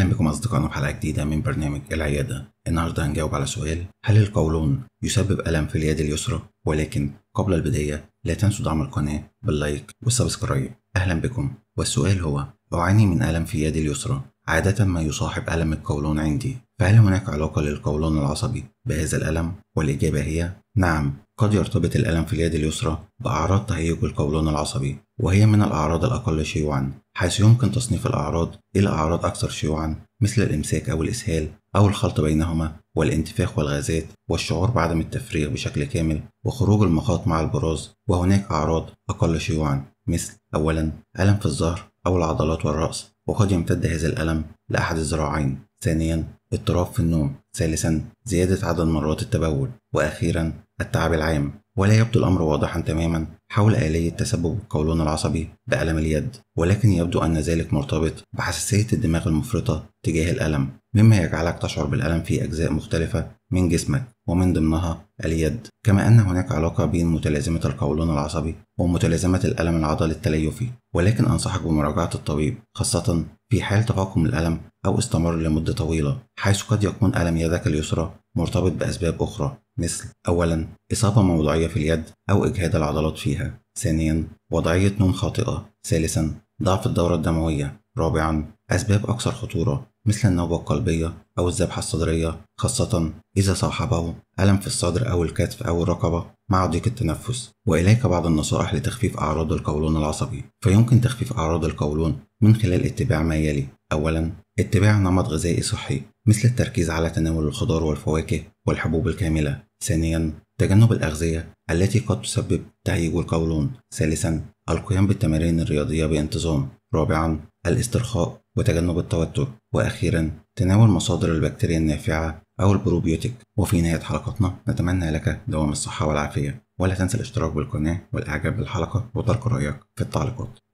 اهلا بكم اصدقائنا حلقه جديده من برنامج العياده النهارده هنجاوب على سؤال هل القولون يسبب الم في اليد اليسرى ولكن قبل البدايه لا تنسوا دعم القناه باللايك والسبسكرايب اهلا بكم والسؤال هو اعاني من الم في يدي اليسرى عاده ما يصاحب الم القولون عندي فهل هناك علاقة للقولون العصبي بهذا الألم؟ والإجابة هي نعم قد يرتبط الألم في اليد اليسرى بأعراض تهيج القولون العصبي وهي من الأعراض الأقل شيوعا حيث يمكن تصنيف الأعراض إلى أعراض أكثر شيوعا مثل الإمساك أو الإسهال أو الخلط بينهما والانتفاخ والغازات والشعور بعدم التفريغ بشكل كامل وخروج المخاط مع البراز وهناك أعراض أقل شيوعا مثل أولا ألم في الظهر أو العضلات والرأس وقد يمتد هذا الألم لأحد الذراعين ثانيا اضطراب في النوم ثالثا زيادة عدد مرات التبول وأخيرا التعب العام ولا يبدو الأمر واضحا تماما حول آلية تسبب القولون العصبي بألم اليد ولكن يبدو أن ذلك مرتبط بحساسية الدماغ المفرطة تجاه الألم مما يجعلك تشعر بالألم في أجزاء مختلفة من جسمك ومن ضمنها اليد كما أن هناك علاقة بين متلازمة القولون العصبي ومتلازمة الألم العضلي التليفي ولكن أنصحك بمراجعة الطبيب خاصة في حال تفاقم الألم أو استمر لمدة طويلة حيث قد يكون ألم يدك اليسرى مرتبط بأسباب أخرى مثل أولا إصابة موضعية في اليد أو إجهاد العضلات فيها ثانيا وضعية نوم خاطئة ثالثا ضعف الدورة الدموية رابعا أسباب أكثر خطورة مثل النوبة القلبية أو الذبحة الصدرية خاصة إذا صاحبه ألم في الصدر أو الكتف أو الرقبة مع ضيق التنفس وإليك بعض النصائح لتخفيف أعراض القولون العصبي فيمكن تخفيف أعراض القولون من خلال اتباع ما يلي أولا اتباع نمط غذائي صحي مثل التركيز على تناول الخضار والفواكه والحبوب الكاملة ثانيا تجنب الأغذية التي قد تسبب تهيج القولون ثالثا القيام بالتمارين الرياضية بانتظام رابعا الاسترخاء وتجنب التوتر وأخيرا تناول مصادر البكتيريا النافعة أو البروبيوتيك وفي نهاية حلقتنا نتمنى لك دوام الصحة والعافية ولا تنسى الاشتراك بالقناة والإعجاب بالحلقة وترك رأيك في التعليقات